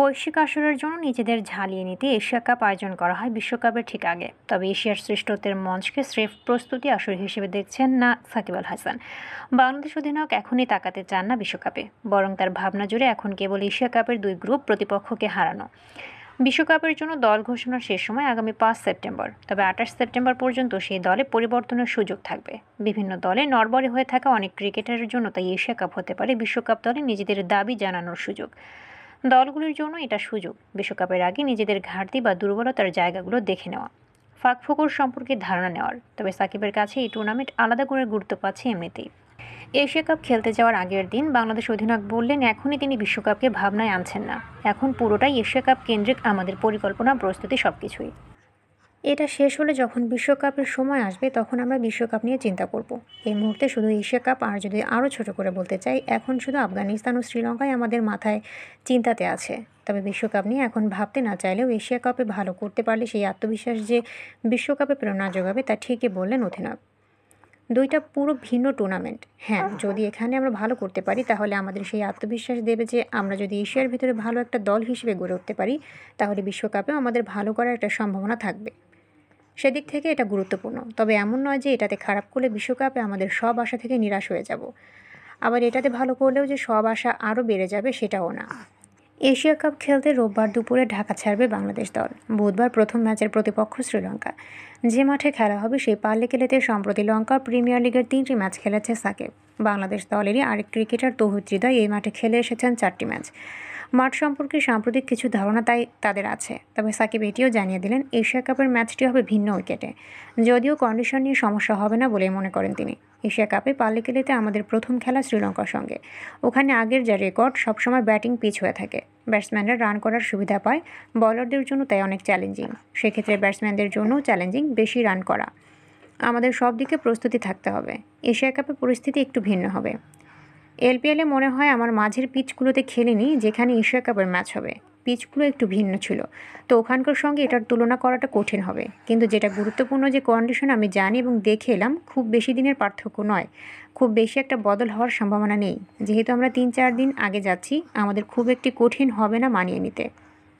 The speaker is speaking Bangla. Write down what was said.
বৈশ্বিক আসরের জন্য নিজেদের ঝালিয়ে নিতে এশিয়া কাপ আয়োজন করা হয় বিশ্বকাপের ঠিক আগে তবে এশিয়ার শ্রেষ্ঠত্বের মঞ্চকে স্রেফ প্রস্তুতি আসর হিসেবে দেখছেন না সাকিব আল হাসান বাংলাদেশ অধিনায়ক এখনই তাকাতে চান না বিশ্বকাপে বরং তার ভাবনা জুড়ে এখন কেবল এশিয়া কাপের দুই গ্রুপ প্রতিপক্ষকে হারানো বিশ্বকাপের জন্য দল ঘোষণার শেষ সময় আগামী পাঁচ সেপ্টেম্বর তবে আঠাশ সেপ্টেম্বর পর্যন্ত সেই দলে পরিবর্তনের সুযোগ থাকবে বিভিন্ন দলে নরবরে হয়ে থাকা অনেক ক্রিকেটারের জন্য তাই এশিয়া কাপ হতে পারে বিশ্বকাপ দলে নিজেদের দাবি জানানোর সুযোগ দলগুলির জন্য এটা সুযোগ বিশ্বকাপের আগে নিজেদের ঘাটতি বা দুর্বলতার জায়গাগুলো দেখে নেওয়া ফাঁকফুকুর সম্পর্কে ধারণা নেওয়ার তবে সাকিবের কাছে এই টুর্নামেন্ট আলাদা করে গুরুত্ব পাচ্ছে এমনিতেই এশিয়া কাপ খেলতে যাওয়ার আগের দিন বাংলাদেশ অধিনায়ক বললেন এখনই তিনি বিশ্বকাপকে ভাবনায় আনছেন না এখন পুরোটাই এশিয়া কাপ কেন্দ্রিক আমাদের পরিকল্পনা প্রস্তুতি সব কিছুই এটা শেষ হলে যখন বিশ্বকাপের সময় আসবে তখন আমরা বিশ্বকাপ নিয়ে চিন্তা করব। এই মুহূর্তে শুধু এশিয়া কাপ আর যদি আরও ছোট করে বলতে চাই এখন শুধু আফগানিস্তান ও শ্রীলঙ্কায় আমাদের মাথায় চিন্তাতে আছে তবে বিশ্বকাপ নিয়ে এখন ভাবতে না চাইলেও এশিয়া কাপে ভালো করতে পারলে সেই আত্মবিশ্বাস যে বিশ্বকাপে প্রেরণা যোগাবে তা ঠিকই বললেন অধিনায়ক দুইটা পুরো ভিন্ন টুর্নামেন্ট হ্যাঁ যদি এখানে আমরা ভালো করতে পারি তাহলে আমাদের সেই আত্মবিশ্বাস দেবে যে আমরা যদি এশিয়ার ভিতরে ভালো একটা দল হিসেবে গড়ে উঠতে পারি তাহলে বিশ্বকাপেও আমাদের ভালো করার একটা সম্ভাবনা থাকবে সেদিক থেকে এটা গুরুত্বপূর্ণ তবে এমন নয় যে এটাতে খারাপ করলে বিশ্বকাপে আমাদের সব আশা থেকে নিরাশ হয়ে যাব আবার এটাতে ভালো করলেও যে সব আশা আরও বেড়ে যাবে সেটাও না এশিয়া কাপ খেলতে রোববার দুপুরে ঢাকা ছাড়বে বাংলাদেশ দল বুধবার প্রথম ম্যাচের প্রতিপক্ষ শ্রীলঙ্কা যে মাঠে খেলা হবে সেই পাল্লে কেলেতে সম্প্রতি লঙ্কা প্রিমিয়ার লিগের তিনটি ম্যাচ খেলেছে সাকিব বাংলাদেশ দলেরই আরেক ক্রিকেটার তহুদ এই মাঠে খেলে এসেছেন চারটি ম্যাচ মাঠ সম্পর্কে সাম্প্রতিক কিছু ধারণা তাই তাদের আছে তবে সাকিব এটিও জানিয়ে দিলেন এশিয়া কাপের ম্যাচটি হবে ভিন্ন উইকেটে যদিও কন্ডিশন নিয়ে সমস্যা হবে না বলে মনে করেন তিনি এশিয়া কাপে পাল্লিকেলেতে আমাদের প্রথম খেলা শ্রীলঙ্কার সঙ্গে ওখানে আগের যা রেকর্ড সবসময় ব্যাটিং পিচ হয়ে থাকে ব্যাটসম্যানরা রান করার সুবিধা পায় বলারদের জন্য তাই অনেক চ্যালেঞ্জিং সেক্ষেত্রে ব্যাটসম্যানদের জন্যও চ্যালেঞ্জিং বেশি রান করা আমাদের সব দিকে প্রস্তুতি থাকতে হবে এশিয়া কাপে পরিস্থিতি একটু ভিন্ন হবে এলপিএলে মনে হয় আমার মাঝের পিচগুলোতে খেলেনি যেখানে এশিয়া কাপের ম্যাচ হবে পিচগুলো একটু ভিন্ন ছিল তো ওখানকার সঙ্গে এটার তুলনা করাটা কঠিন হবে কিন্তু যেটা গুরুত্বপূর্ণ যে কন্ডিশন আমি জানি এবং দেখে এলাম খুব বেশি দিনের পার্থক্য নয় খুব বেশি একটা বদল হওয়ার সম্ভাবনা নেই যেহেতু আমরা তিন চার দিন আগে যাচ্ছি আমাদের খুব একটি কঠিন হবে না মানিয়ে নিতে